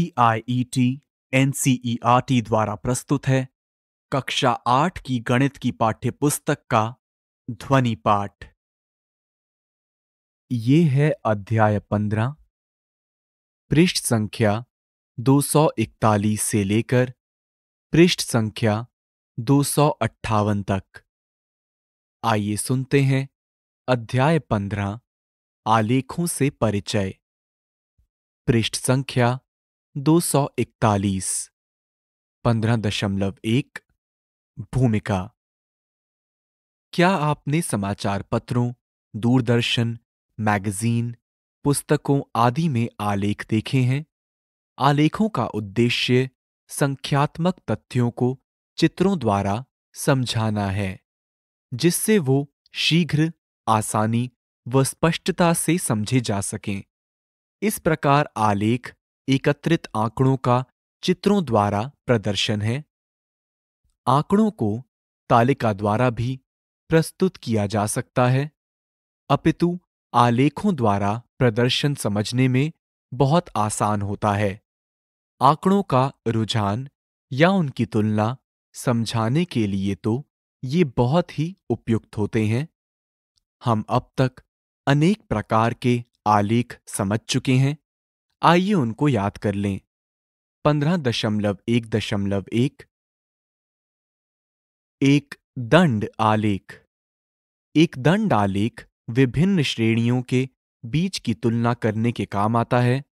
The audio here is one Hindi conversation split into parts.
आर एनसीईआरटी e e द्वारा प्रस्तुत है कक्षा आठ की गणित की पाठ्य पुस्तक का ध्वनि पाठ ये है अध्याय पंद्रह पृष्ठ संख्या 241 से लेकर पृष्ठ संख्या दो तक आइए सुनते हैं अध्याय पंद्रह आलेखों से परिचय पृष्ठ संख्या दो सौ इकतालीस पंद्रह दशमलव एक भूमिका क्या आपने समाचार पत्रों दूरदर्शन मैगजीन पुस्तकों आदि में आलेख देखे हैं आलेखों का उद्देश्य संख्यात्मक तथ्यों को चित्रों द्वारा समझाना है जिससे वो शीघ्र आसानी व स्पष्टता से समझे जा सकें इस प्रकार आलेख एकत्रित आंकड़ों का चित्रों द्वारा प्रदर्शन है आंकड़ों को तालिका द्वारा भी प्रस्तुत किया जा सकता है अपितु आलेखों द्वारा प्रदर्शन समझने में बहुत आसान होता है आंकड़ों का रुझान या उनकी तुलना समझाने के लिए तो ये बहुत ही उपयुक्त होते हैं हम अब तक अनेक प्रकार के आलेख समझ चुके हैं आइए उनको याद कर लें पंद्रह दशमलव एक दशमलव एक एक दंड आलेख एक दंड आलेख विभिन्न श्रेणियों के बीच की तुलना करने के काम आता है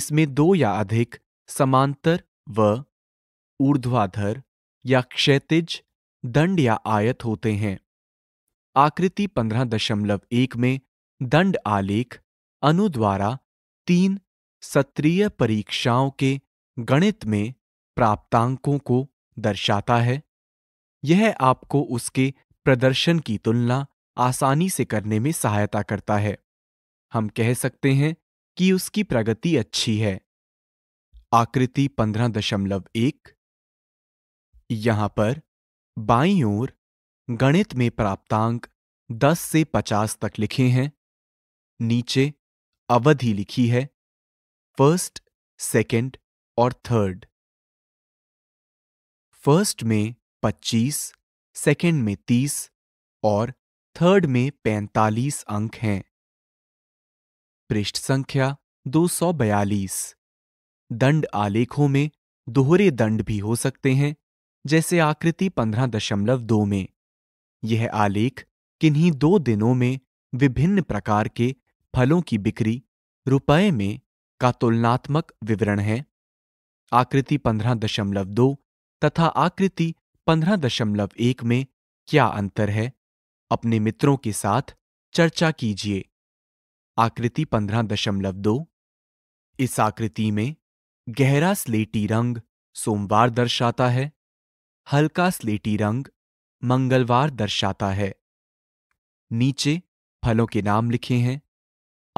इसमें दो या अधिक समांतर व ऊर्ध्वाधर या क्षैतिज दंड या आयत होते हैं आकृति पंद्रह दशमलव एक में दंड आलेख अनु द्वारा तीन सत्रीय परीक्षाओं के गणित में प्राप्तांकों को दर्शाता है यह आपको उसके प्रदर्शन की तुलना आसानी से करने में सहायता करता है हम कह सकते हैं कि उसकी प्रगति अच्छी है आकृति पंद्रह दशमलव एक यहां पर बाई ओर गणित में प्राप्तांक 10 से 50 तक लिखे हैं नीचे अवधि लिखी है फर्स्ट सेकंड और थर्ड फर्स्ट में पच्चीस सेकंड में तीस और थर्ड में पैंतालीस अंक हैं पृष्ठ संख्या दो सौ बयालीस दंड आलेखों में दोहरे दंड भी हो सकते हैं जैसे आकृति पंद्रह दशमलव दो में यह आलेख किन्हीं दो दिनों में विभिन्न प्रकार के फलों की बिक्री रुपए में का तुलनात्मक विवरण है आकृति पंद्रह दशमलव दो तथा आकृति पंद्रह दशमलव एक में क्या अंतर है अपने मित्रों के साथ चर्चा कीजिए आकृति पंद्रह दशमलव दो इस आकृति में गहरा स्लेटी रंग सोमवार दर्शाता है हल्का स्लेटी रंग मंगलवार दर्शाता है नीचे फलों के नाम लिखे हैं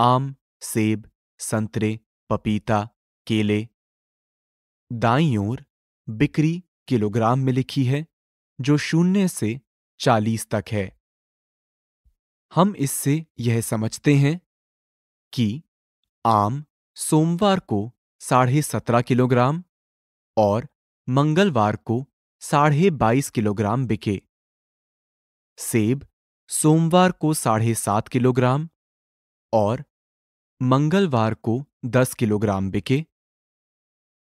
आम सेब संतरे पपीता केले दाई ओर बिक्री किलोग्राम में लिखी है जो शून्य से चालीस तक है हम इससे यह समझते हैं कि आम सोमवार को साढ़े सत्रह किलोग्राम और मंगलवार को साढ़े बाईस किलोग्राम बिके सेब सोमवार को साढ़े सात किलोग्राम और मंगलवार को दस किलोग्राम बिके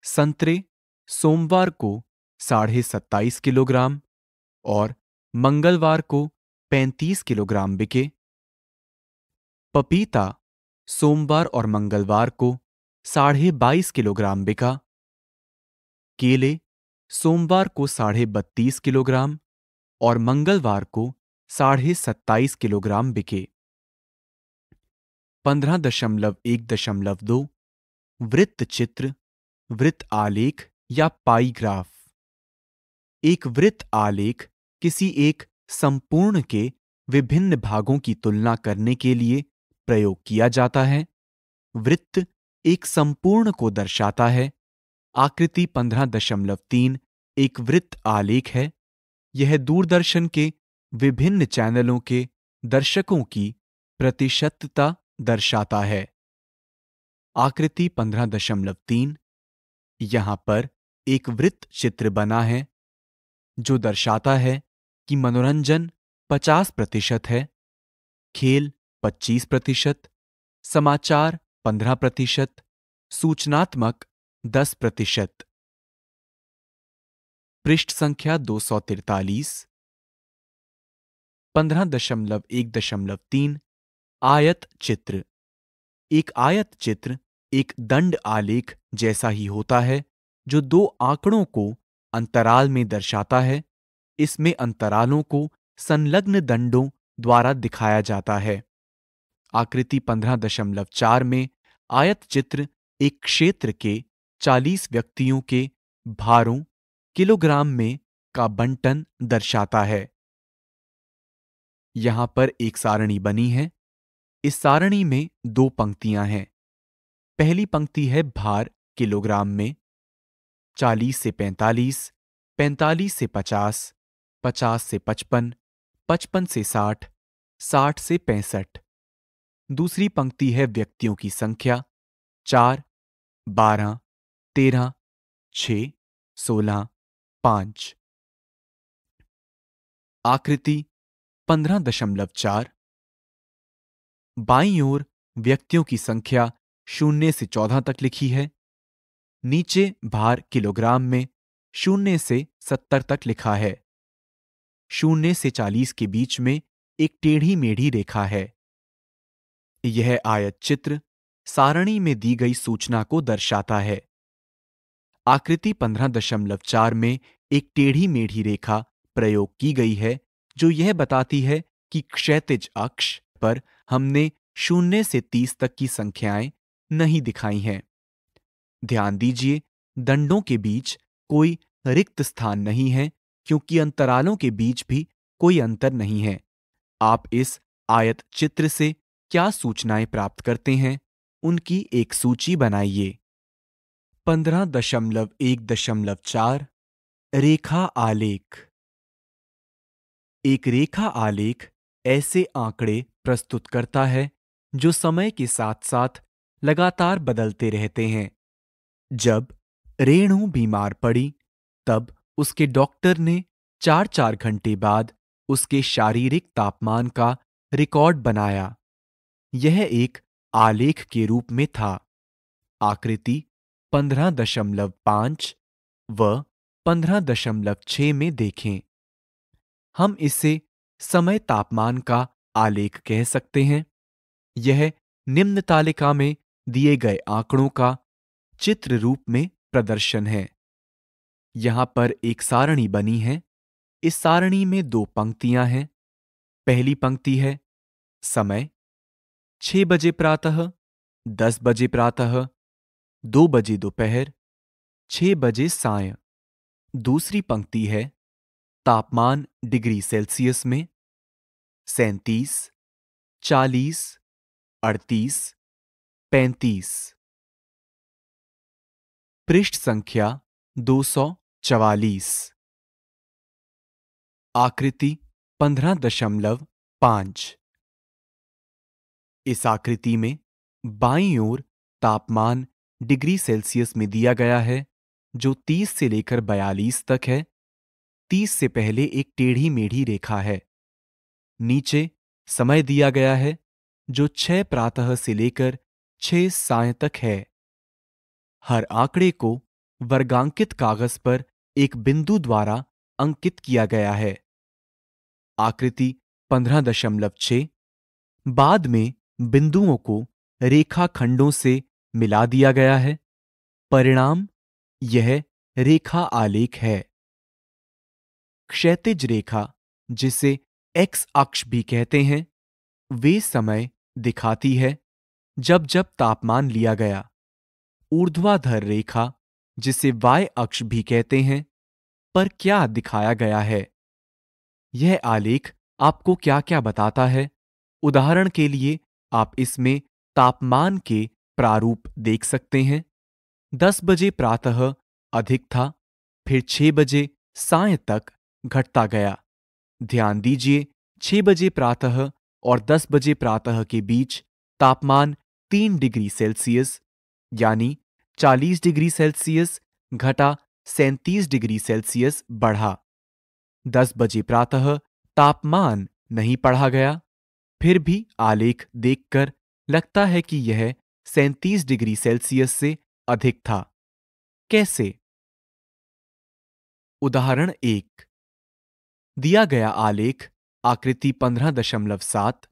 संतरे सोमवार को साढ़े सत्ताईस किलोग्राम और मंगलवार को पैंतीस किलोग्राम बिके पपीता सोमवार और मंगलवार को साढ़े बाईस किलोग्राम बिका केले सोमवार को साढ़े बत्तीस किलोग्राम और मंगलवार को साढ़े सत्ताईस किलोग्राम बिके पंद्रह दशमलव एक दशमलव दो वृत्त चित्र वृत्त आलेख या पाईग्राफ एक वृत्त आलेख किसी एक संपूर्ण के विभिन्न भागों की तुलना करने के लिए प्रयोग किया जाता है वृत्त एक संपूर्ण को दर्शाता है आकृति पंद्रह दशमलव तीन एक वृत्त आलेख है यह दूरदर्शन के विभिन्न चैनलों के दर्शकों की प्रतिशतता दर्शाता है आकृति पंद्रह दशमलव तीन यहां पर एक वृत्त चित्र बना है जो दर्शाता है कि मनोरंजन पचास प्रतिशत है खेल पच्चीस प्रतिशत समाचार पंद्रह प्रतिशत सूचनात्मक दस प्रतिशत पृष्ठ संख्या दो सौ तिरतालीस पंद्रह दशमलव एक दशमलव तीन आयत चित्र एक आयत चित्र एक दंड आलेख जैसा ही होता है जो दो आंकड़ों को अंतराल में दर्शाता है इसमें अंतरालों को संलग्न दंडों द्वारा दिखाया जाता है आकृति 15.4 में आयत चित्र एक क्षेत्र के 40 व्यक्तियों के भारों किलोग्राम में का बंटन दर्शाता है यहां पर एक सारणी बनी है इस सारणी में दो पंक्तियां हैं पहली पंक्ति है भार किलोग्राम में चालीस से पैंतालीस पैंतालीस से पचास पचास से पचपन पचपन से साठ साठ से पैंसठ दूसरी पंक्ति है व्यक्तियों की संख्या चार बारह तेरह छ सोलह पांच आकृति पंद्रह दशमलव चार बाई ओर व्यक्तियों की संख्या शून्य से चौदह तक लिखी है नीचे भार किलोग्राम में शून्य से सत्तर तक लिखा है शून्य से चालीस के बीच में एक टेढ़ी मेढ़ी रेखा है यह आयत चित्र सारणी में दी गई सूचना को दर्शाता है आकृति पंद्रह दशमलव चार में एक टेढ़ी मेढ़ी रेखा प्रयोग की गई है जो यह बताती है कि क्षैतिज अक्ष पर हमने शून्य से तीस तक की संख्याएं नहीं दिखाई हैं ध्यान दीजिए दंडों के बीच कोई रिक्त स्थान नहीं है क्योंकि अंतरालों के बीच भी कोई अंतर नहीं है आप इस आयत चित्र से क्या सूचनाएं प्राप्त करते हैं उनकी एक सूची बनाइए पंद्रह दशमलव एक दशमलव चार रेखा आलेख एक रेखा आलेख ऐसे आंकड़े प्रस्तुत करता है जो समय के साथ साथ लगातार बदलते रहते हैं जब रेणु बीमार पड़ी तब उसके डॉक्टर ने चार चार घंटे बाद उसके शारीरिक तापमान का रिकॉर्ड बनाया यह एक आलेख के रूप में था आकृति पंद्रह दशमलव पांच व पंद्रह दशमलव छ में देखें हम इसे समय तापमान का आलेख कह सकते हैं यह निम्न तालिका में दिए गए आंकड़ों का चित्र रूप में प्रदर्शन है यहां पर एक सारणी बनी है इस सारणी में दो पंक्तियां हैं पहली पंक्ति है समय छह बजे प्रातः दस बजे प्रातः दो बजे दोपहर छह बजे साय दूसरी पंक्ति है तापमान डिग्री सेल्सियस में सैंतीस चालीस अड़तीस पैंतीस पृष्ठ संख्या दो सौ चवालीस आकृति पंद्रह दशमलव पांच इस आकृति में बाई ओर तापमान डिग्री सेल्सियस में दिया गया है जो 30 से लेकर 42 तक है 30 से पहले एक टेढ़ी मेढ़ी रेखा है नीचे समय दिया गया है जो 6 प्रातः से लेकर छह साय तक है हर आंकड़े को वर्गांकित कागज पर एक बिंदु द्वारा अंकित किया गया है आकृति पंद्रह दशमलव छ बाद में बिंदुओं को रेखाखंडों से मिला दिया गया है परिणाम यह रेखा आलेख है क्षैतिज रेखा जिसे एक्स अक्ष भी कहते हैं वे समय दिखाती है जब जब तापमान लिया गया ऊर्ध्वाधर रेखा जिसे वाय अक्ष भी कहते हैं पर क्या दिखाया गया है यह आलेख आपको क्या क्या बताता है उदाहरण के लिए आप इसमें तापमान के प्रारूप देख सकते हैं दस बजे प्रातः अधिक था फिर छह बजे साय तक घटता गया ध्यान दीजिए छह बजे प्रातः और दस बजे प्रातः के बीच तापमान तीन डिग्री सेल्सियस यानी चालीस डिग्री सेल्सियस घटा सैंतीस डिग्री सेल्सियस बढ़ा दस बजे प्रातः तापमान नहीं पढ़ा गया फिर भी आलेख देखकर लगता है कि यह सैंतीस डिग्री सेल्सियस से अधिक था कैसे उदाहरण एक दिया गया आलेख आकृति पंद्रह दशमलव सात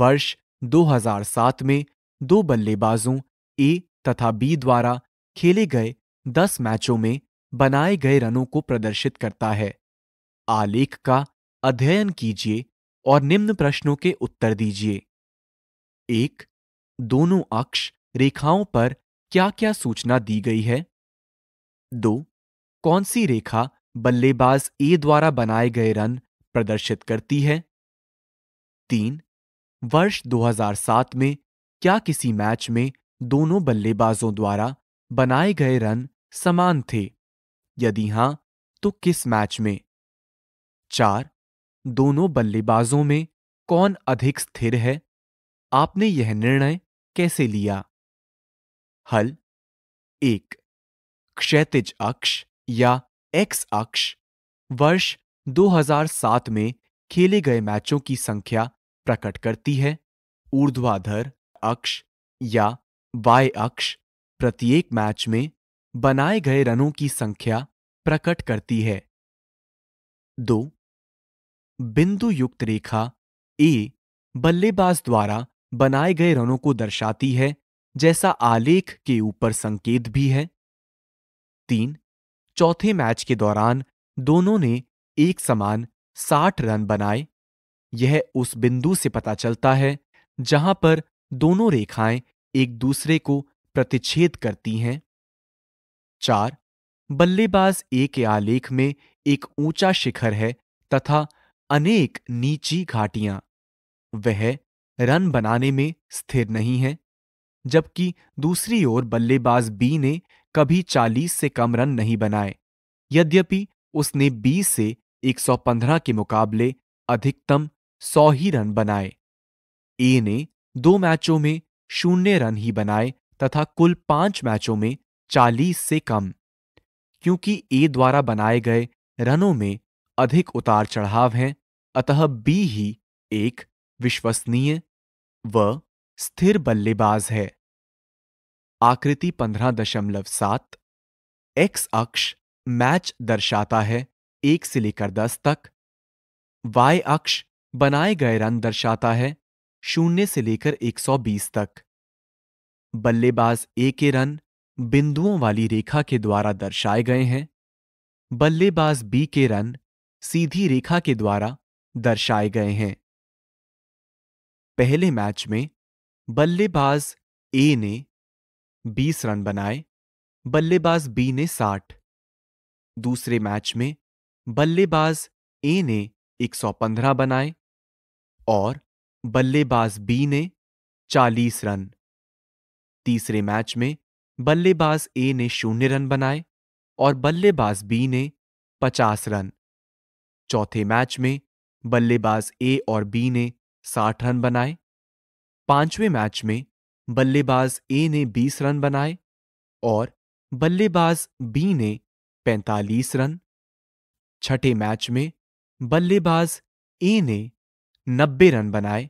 वर्ष 2007 में दो बल्लेबाजों ए तथा बी द्वारा खेले गए दस मैचों में बनाए गए रनों को प्रदर्शित करता है आलेख का अध्ययन कीजिए और निम्न प्रश्नों के उत्तर दीजिए एक दोनों अक्ष रेखाओं पर क्या क्या सूचना दी गई है दो कौन सी रेखा बल्लेबाज ए द्वारा बनाए गए रन प्रदर्शित करती है तीन वर्ष 2007 में क्या किसी मैच में दोनों बल्लेबाजों द्वारा बनाए गए रन समान थे यदि हां तो किस मैच में चार दोनों बल्लेबाजों में कौन अधिक स्थिर है आपने यह निर्णय कैसे लिया हल एक क्षैतिज अक्ष या एक्स अक्ष वर्ष 2007 में खेले गए मैचों की संख्या प्रकट करती है ऊर्ध्वाधर अक्ष या वाय अक्ष प्रत्येक मैच में बनाए गए रनों की संख्या प्रकट करती है दो बिंदु युक्त रेखा ए बल्लेबाज द्वारा बनाए गए रनों को दर्शाती है जैसा आलेख के ऊपर संकेत भी है तीन चौथे मैच के दौरान दोनों ने एक समान साठ रन बनाए यह उस बिंदु से पता चलता है जहां पर दोनों रेखाएं एक दूसरे को प्रतिच्छेद करती हैं चार बल्लेबाज ए के आलेख में एक ऊंचा शिखर है तथा अनेक नीची घाटियां वह रन बनाने में स्थिर नहीं है जबकि दूसरी ओर बल्लेबाज बी ने कभी 40 से कम रन नहीं बनाए यद्यपि उसने 20 से 115 के मुकाबले अधिकतम 100 ही रन बनाए ए ने दो मैचों में शून्य रन ही बनाए तथा कुल पांच मैचों में चालीस से कम क्योंकि ए द्वारा बनाए गए रनों में अधिक उतार चढ़ाव हैं अतः बी ही एक विश्वसनीय व स्थिर बल्लेबाज है आकृति पंद्रह दशमलव सात एक्स अक्ष मैच दर्शाता है एक से लेकर दस तक वाई अक्ष बनाए गए रन दर्शाता है शून्य से लेकर 120 तक बल्लेबाज ए के रन बिंदुओं वाली रेखा के द्वारा दर्शाए गए हैं बल्लेबाज बी के रन सीधी रेखा के द्वारा दर्शाए गए हैं पहले मैच में बल्लेबाज ए ने 20 रन बनाए बल्लेबाज बी ने 60 दूसरे मैच में बल्लेबाज ए ने 115 बनाए और बल्लेबाज बी ने 40 रन तीसरे मैच में बल्लेबाज ए ने शून्य रन बनाए और बल्लेबाज बी ने 50 रन चौथे मैच में बल्लेबाज ए और बी ने 60 रन बनाए पांचवें मैच में बल्लेबाज ए ने 20 रन बनाए और बल्लेबाज बी ने 45 रन छठे मैच में बल्लेबाज ए ने नब्बे रन बनाए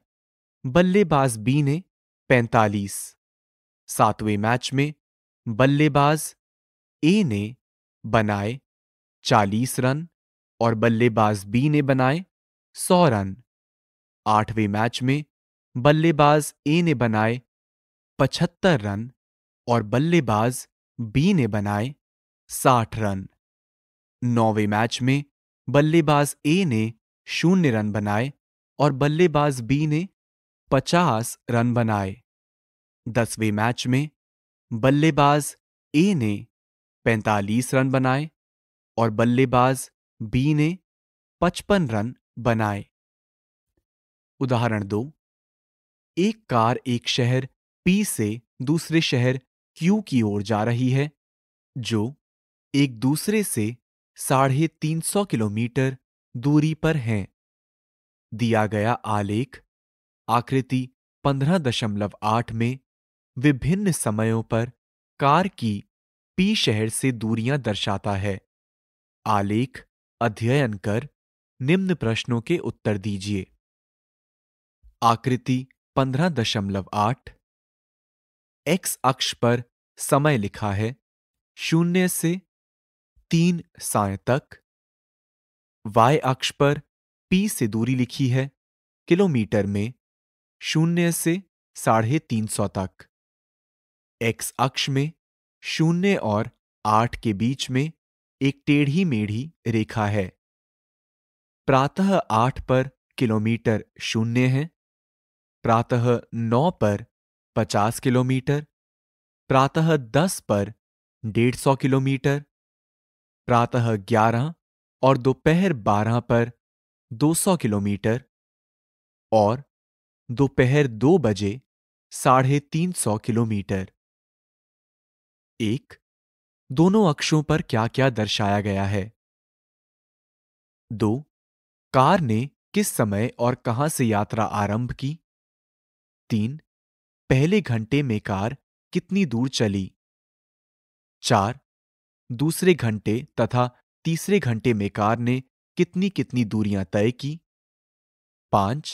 बल्लेबाज बी ने पैंतालीस सातवें मैच में बल्लेबाज ए ने बनाए चालीस रन और बल्लेबाज बी ने बनाए सौ रन आठवें मैच में बल्लेबाज ए ने बनाए पचहत्तर रन और बल्लेबाज बी ने बनाए साठ रन नौवें मैच में बल्लेबाज ए ने शून्य रन बनाए और बल्लेबाज बी ने 50 रन बनाए दसवें मैच में बल्लेबाज ए ने 45 रन बनाए और बल्लेबाज बी ने 55 रन बनाए उदाहरण दो एक कार एक शहर पी से दूसरे शहर क्यू की ओर जा रही है जो एक दूसरे से साढ़े तीन सौ किलोमीटर दूरी पर हैं दिया गया आलेख आकृति पंद्रह दशमलव आठ में विभिन्न समयों पर कार की पी शहर से दूरियां दर्शाता है आलेख अध्ययन कर निम्न प्रश्नों के उत्तर दीजिए आकृति पंद्रह दशमलव आठ एक्स अक्ष पर समय लिखा है शून्य से तीन साय तक वाई अक्ष पर पी से दूरी लिखी है किलोमीटर में शून्य से साढ़े तीन सौ तक एक्स अक्ष में शून्य और आठ के बीच में एक टेढ़ी मेढ़ी रेखा है प्रातः आठ पर किलोमीटर शून्य है प्रातः नौ पर पचास किलोमीटर प्रातः दस पर डेढ़ सौ किलोमीटर प्रातः ग्यारह और दोपहर बारह पर 200 किलोमीटर और दोपहर दो, बजे साढ़े तीन सौ किलोमीटर एक दोनों अक्षों पर क्या क्या दर्शाया गया है दो कार ने किस समय और कहां से यात्रा आरंभ की तीन पहले घंटे में कार कितनी दूर चली चार दूसरे घंटे तथा तीसरे घंटे में कार ने कितनी कितनी दूरियां तय की पांच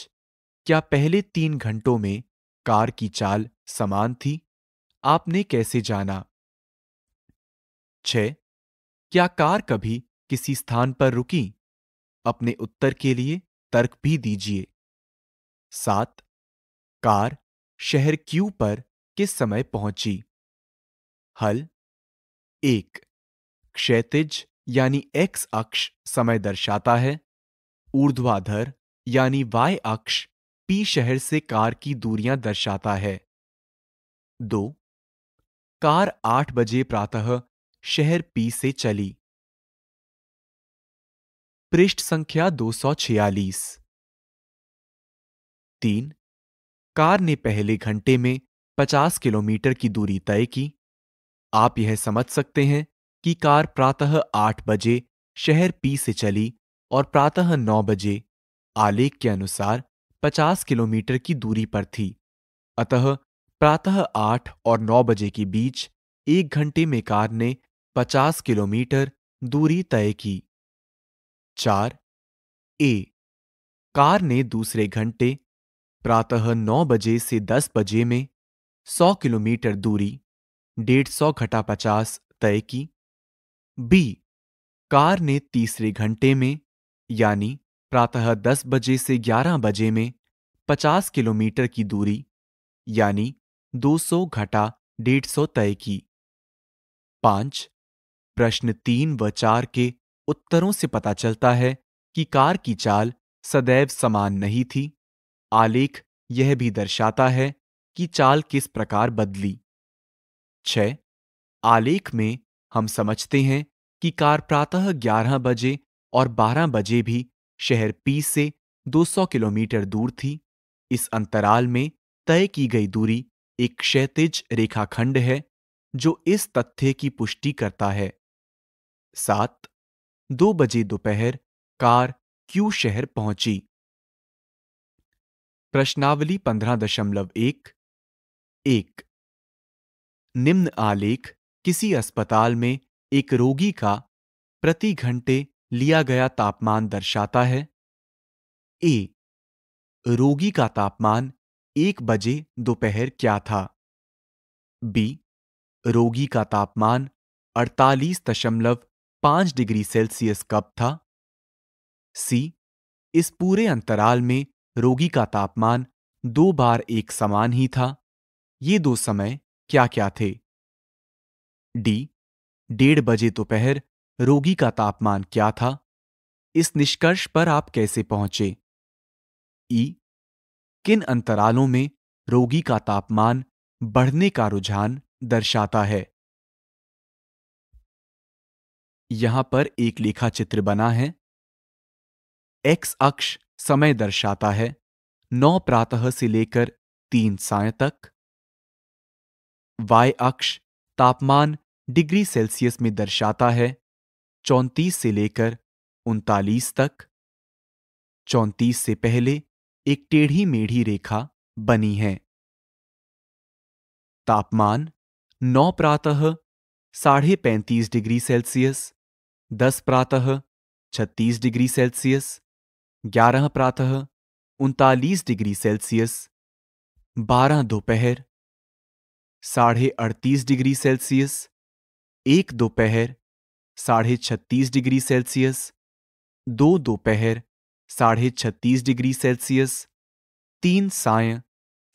क्या पहले तीन घंटों में कार की चाल समान थी आपने कैसे जाना छ क्या कार कभी किसी स्थान पर रुकी अपने उत्तर के लिए तर्क भी दीजिए सात कार शहर क्यू पर किस समय पहुंची हल एक क्षैतिज यानी एक्स अक्ष समय दर्शाता है ऊर्ध्वाधर यानी वाई अक्ष पी शहर से कार की दूरियां दर्शाता है दो कार आठ बजे प्रातः शहर पी से चली पृष्ठ संख्या 246 तीन कार ने पहले घंटे में 50 किलोमीटर की दूरी तय की आप यह समझ सकते हैं कि कार प्रातः आठ बजे शहर पी से चली और प्रातः नौ बजे आलेख के अनुसार पचास किलोमीटर की दूरी पर थी अतः प्रातः आठ और नौ बजे के बीच एक घंटे में कार ने पचास किलोमीटर दूरी तय की चार ए कार ने दूसरे घंटे प्रातः नौ बजे से दस बजे में सौ किलोमीटर दूरी डेढ़ सौ घटा पचास तय की बी कार ने तीसरे घंटे में यानी प्रातः 10 बजे से 11 बजे में 50 किलोमीटर की दूरी यानी 200 घटा 150 तय की पांच प्रश्न तीन व चार के उत्तरों से पता चलता है कि कार की चाल सदैव समान नहीं थी आलेख यह भी दर्शाता है कि चाल किस प्रकार बदली छ आलेख में हम समझते हैं कि कार प्रातः 11 बजे और 12 बजे भी शहर पी से 200 किलोमीटर दूर थी इस अंतराल में तय की गई दूरी एक क्षैतिज रेखाखंड है जो इस तथ्य की पुष्टि करता है सात दो बजे दोपहर कार क्यू शहर पहुंची प्रश्नावली पंद्रह दशमलव एक एक निम्न आलेख किसी अस्पताल में एक रोगी का प्रति घंटे लिया गया तापमान दर्शाता है ए रोगी का तापमान एक बजे दोपहर क्या था बी रोगी का तापमान अड़तालीस दशमलव पांच डिग्री सेल्सियस कब था सी इस पूरे अंतराल में रोगी का तापमान दो बार एक समान ही था ये दो समय क्या क्या थे डी डेढ़ बजे दोपहर रोगी का तापमान क्या था इस निष्कर्ष पर आप कैसे पहुंचे ई किन अंतरालों में रोगी का तापमान बढ़ने का रुझान दर्शाता है यहां पर एक लेखा चित्र बना है एक्स अक्ष समय दर्शाता है नौ प्रातः से लेकर तीन साय तक वाई अक्ष तापमान डिग्री सेल्सियस में दर्शाता है चौंतीस से लेकर उनतालीस तक चौंतीस से पहले एक टेढ़ी मेढ़ी रेखा बनी है तापमान नौ प्रातः साढ़े पैंतीस डिग्री सेल्सियस दस प्रातः छत्तीस डिग्री सेल्सियस ग्यारह प्रातः उनतालीस डिग्री सेल्सियस बारह दोपहर साढ़े अड़तीस डिग्री सेल्सियस एक दोपहर साढ़े छत्तीस डिग्री सेल्सियस दो दोपहर साढ़े छत्तीस डिग्री सेल्सियस तीन साय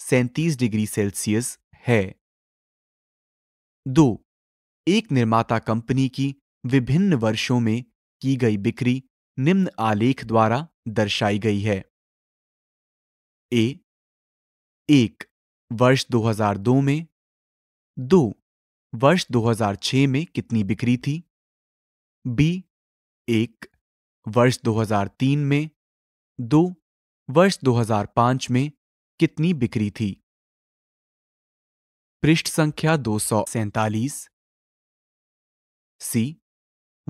सैंतीस डिग्री सेल्सियस है दो एक निर्माता कंपनी की विभिन्न वर्षों में की गई बिक्री निम्न आलेख द्वारा दर्शाई गई है ए एक वर्ष 2002 में दो वर्ष 2006 में कितनी बिक्री थी बी एक वर्ष 2003 में दो वर्ष 2005 में कितनी बिक्री थी पृष्ठ संख्या दो सी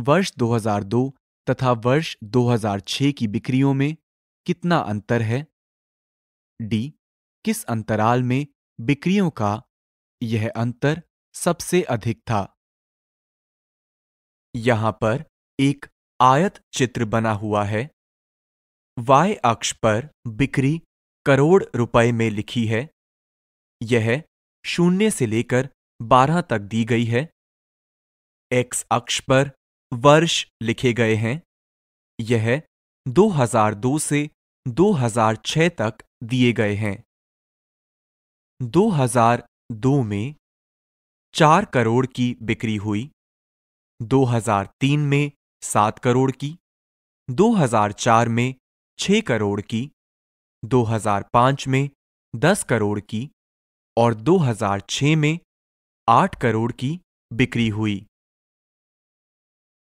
वर्ष 2002 तथा वर्ष 2006 की बिक्रियों में कितना अंतर है डी किस अंतराल में बिक्रियों का यह अंतर सबसे अधिक था यहां पर एक आयत चित्र बना हुआ है वाय अक्ष पर बिक्री करोड़ रुपए में लिखी है यह शून्य से लेकर बारह तक दी गई है एक्स अक्ष पर वर्ष लिखे गए हैं यह 2002 से 2006 तक दिए गए हैं 2002 में चार करोड़ की बिक्री हुई 2003 में सात करोड़ की 2004 में छह करोड़ की 2005 में दस करोड़ की और 2006 में आठ करोड़ की बिक्री हुई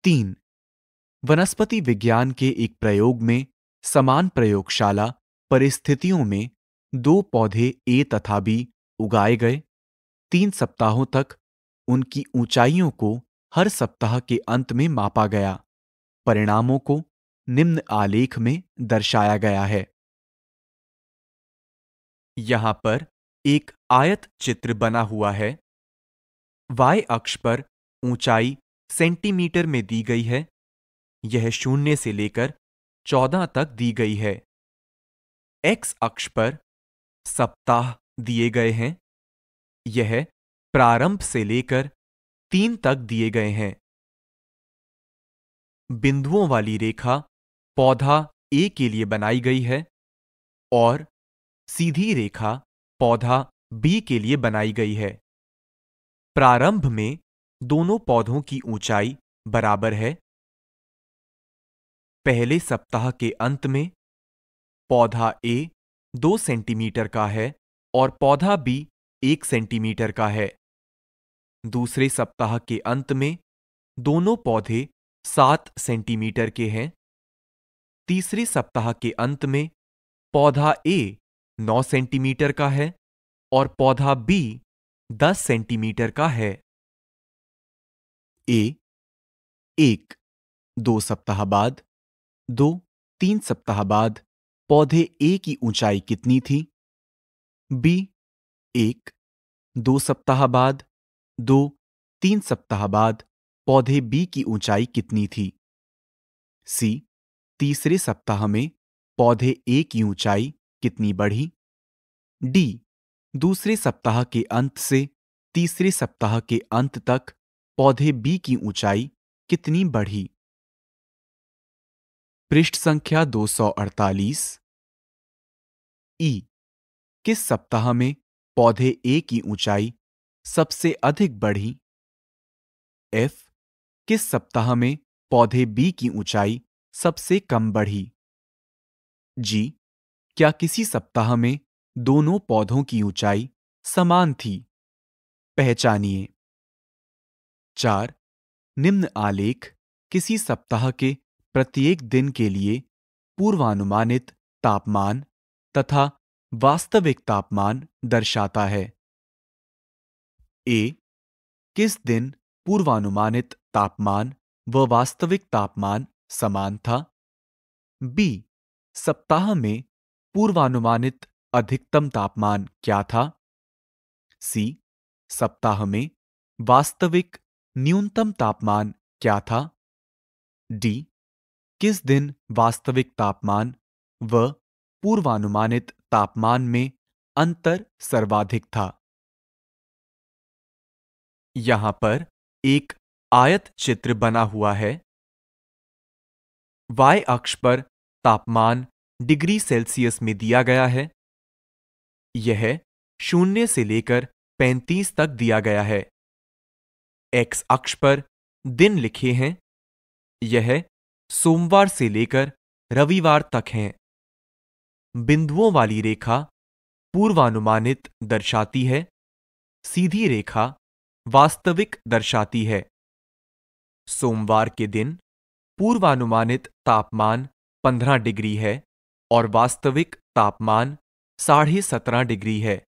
तीन वनस्पति विज्ञान के एक प्रयोग में समान प्रयोगशाला परिस्थितियों में दो पौधे ए तथा बी उगाए गए तीन सप्ताहों तक उनकी ऊंचाइयों को हर सप्ताह के अंत में मापा गया परिणामों को निम्न आलेख में दर्शाया गया है यहां पर एक आयत चित्र बना हुआ है वाय अक्ष पर ऊंचाई सेंटीमीटर में दी गई है यह शून्य से लेकर चौदह तक दी गई है एक्स अक्ष पर सप्ताह दिए गए हैं यह प्रारंभ से लेकर तीन तक दिए गए हैं बिंदुओं वाली रेखा पौधा ए के लिए बनाई गई है और सीधी रेखा पौधा बी के लिए बनाई गई है प्रारंभ में दोनों पौधों की ऊंचाई बराबर है पहले सप्ताह के अंत में पौधा ए दो सेंटीमीटर का है और पौधा बी एक सेंटीमीटर का है दूसरे सप्ताह के अंत में दोनों पौधे सात सेंटीमीटर के हैं तीसरे सप्ताह के अंत में पौधा ए नौ सेंटीमीटर का है और पौधा बी दस सेंटीमीटर का है ए एक दो सप्ताह बाद दो तीन सप्ताह बाद पौधे ए की ऊंचाई कितनी थी बी एक दो सप्ताह बाद दो तीन सप्ताह बाद पौधे बी की ऊंचाई कितनी थी सी तीसरे सप्ताह में पौधे ए की ऊंचाई कितनी बढ़ी डी दूसरे सप्ताह के अंत से तीसरे सप्ताह के अंत तक पौधे बी की ऊंचाई कितनी बढ़ी पृष्ठ संख्या 248 ई किस सप्ताह में पौधे ए की ऊंचाई सबसे अधिक बढ़ी एफ किस सप्ताह में पौधे बी की ऊंचाई सबसे कम बढ़ी जी क्या किसी सप्ताह में दोनों पौधों की ऊंचाई समान थी पहचानिए चार निम्न आलेख किसी सप्ताह के प्रत्येक दिन के लिए पूर्वानुमानित तापमान तथा वास्तविक तापमान दर्शाता है ए किस दिन पूर्वानुमानित तापमान व वास्तविक तापमान समान था बी सप्ताह में पूर्वानुमानित अधिकतम तापमान क्या था सी सप्ताह में वास्तविक न्यूनतम तापमान क्या था डी किस दिन वास्तविक तापमान व पूर्वानुमानित तापमान में अंतर सर्वाधिक था यहां पर एक आयत चित्र बना हुआ है y अक्ष पर तापमान डिग्री सेल्सियस में दिया गया है यह शून्य से लेकर 35 तक दिया गया है x अक्ष पर दिन लिखे हैं यह सोमवार से लेकर रविवार तक हैं बिंदुओं वाली रेखा पूर्वानुमानित दर्शाती है सीधी रेखा वास्तविक दर्शाती है सोमवार के दिन पूर्वानुमानित तापमान 15 डिग्री है और वास्तविक तापमान साढ़े सत्रह डिग्री है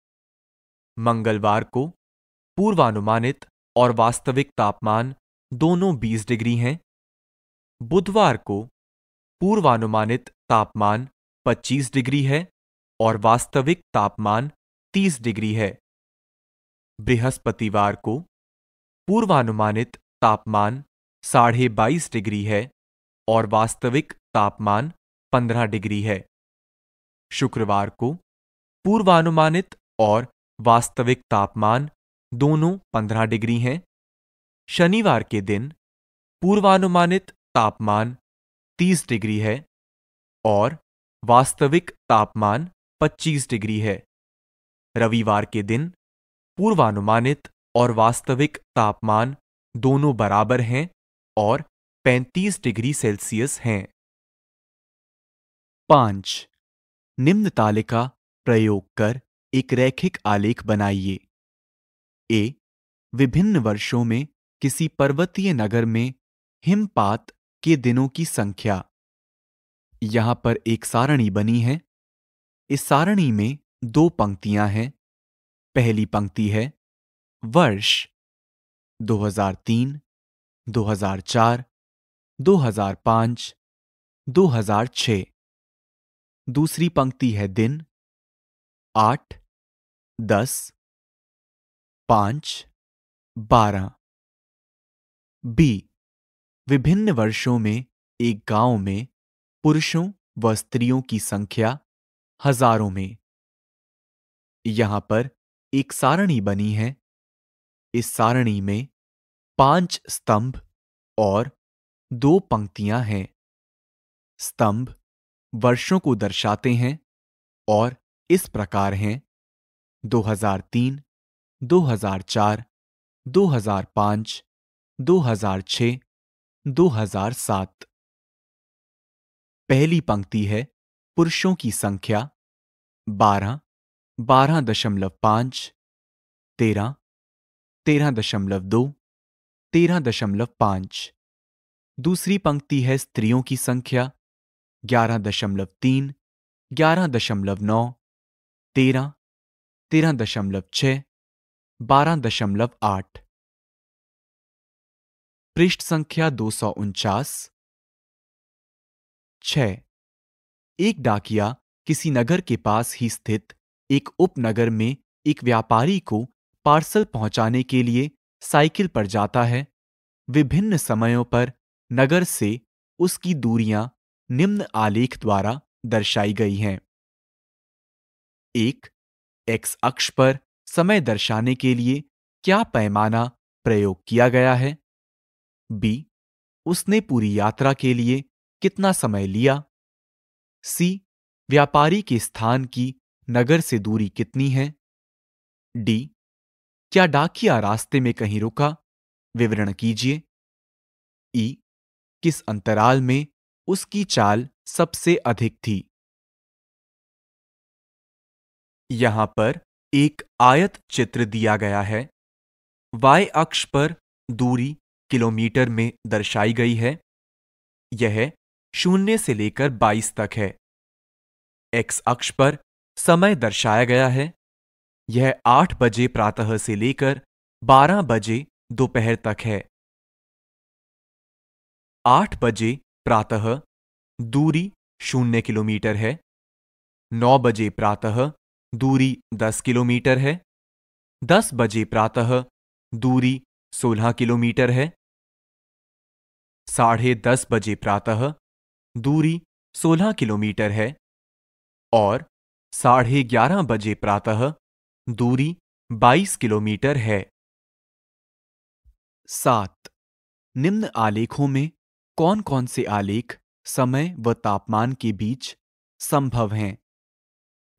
मंगलवार को पूर्वानुमानित और वास्तविक तापमान दोनों 20 डिग्री हैं बुधवार को पूर्वानुमानित तापमान 25 डिग्री है और वास्तविक तापमान 30 डिग्री है बृहस्पतिवार को पूर्वानुमानित तापमान साढ़े बाईस डिग्री है और वास्तविक तापमान पंद्रह डिग्री है शुक्रवार को पूर्वानुमानित और वास्तविक तापमान दोनों पंद्रह डिग्री हैं शनिवार के दिन पूर्वानुमानित तापमान तीस डिग्री है और वास्तविक तापमान पच्चीस डिग्री है रविवार के दिन पूर्वानुमानित और वास्तविक तापमान दोनों बराबर हैं और 35 डिग्री सेल्सियस हैं पांच निम्न तालिका प्रयोग कर एक रैखिक आलेख बनाइए ए विभिन्न वर्षों में किसी पर्वतीय नगर में हिमपात के दिनों की संख्या यहां पर एक सारणी बनी है इस सारणी में दो पंक्तियां हैं पहली पंक्ति है वर्ष 2003, 2004, 2005, 2006। दूसरी पंक्ति है दिन आठ दस पांच बारह बी विभिन्न वर्षों में एक गांव में पुरुषों व स्त्रियों की संख्या हजारों में यहां पर एक सारणी बनी है इस सारणी में पांच स्तंभ और दो पंक्तियां हैं स्तंभ वर्षों को दर्शाते हैं और इस प्रकार हैं 2003, 2004, 2005, 2006, 2007 पहली पंक्ति है पुरुषों की संख्या 12 बारह दशमलव पांच तेरह तेरह दशमलव दो तेरह दशमलव पांच दूसरी पंक्ति है स्त्रियों की संख्या ग्यारह दशमलव तीन ग्यारह दशमलव नौ तेरह तेरह दशमलव छ बारह दशमलव आठ पृष्ठ संख्या दो सौ उनचास छ एक डाकिया किसी नगर के पास ही स्थित एक उपनगर में एक व्यापारी को पार्सल पहुंचाने के लिए साइकिल पर जाता है विभिन्न समयों पर नगर से उसकी दूरियां निम्न आलेख द्वारा दर्शाई गई हैं एक एक्स अक्ष पर समय दर्शाने के लिए क्या पैमाना प्रयोग किया गया है बी उसने पूरी यात्रा के लिए कितना समय लिया सी व्यापारी के स्थान की नगर से दूरी कितनी है डी क्या डाकिया रास्ते में कहीं रुका विवरण कीजिए ई e, किस अंतराल में उसकी चाल सबसे अधिक थी यहां पर एक आयत चित्र दिया गया है वाई अक्ष पर दूरी किलोमीटर में दर्शाई गई है यह शून्य से लेकर 22 तक है एक्स अक्ष पर समय दर्शाया गया है यह आठ बजे प्रातः से लेकर बारह बजे दोपहर तक है आठ बजे प्रातः दूरी शून्य किलोमीटर है नौ बजे प्रातः दूरी दस किलोमीटर है दस बजे प्रातः दूरी सोलह किलोमीटर है साढ़े दस बजे प्रातः दूरी सोलह किलोमीटर है और साढ़े ग्यारह बजे प्रातः दूरी 22 किलोमीटर है सात निम्न आलेखों में कौन कौन से आलेख समय व तापमान के बीच संभव हैं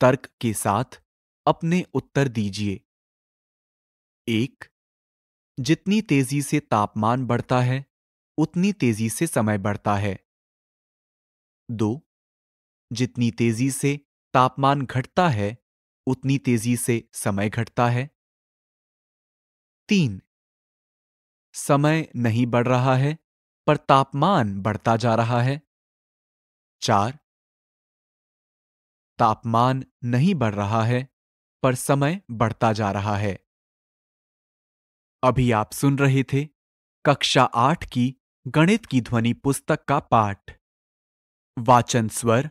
तर्क के साथ अपने उत्तर दीजिए एक जितनी तेजी से तापमान बढ़ता है उतनी तेजी से समय बढ़ता है दो जितनी तेजी से तापमान घटता है उतनी तेजी से समय घटता है तीन समय नहीं बढ़ रहा है पर तापमान बढ़ता जा रहा है चार तापमान नहीं बढ़ रहा है पर समय बढ़ता जा रहा है अभी आप सुन रहे थे कक्षा आठ की गणित की ध्वनि पुस्तक का पाठ वाचन स्वर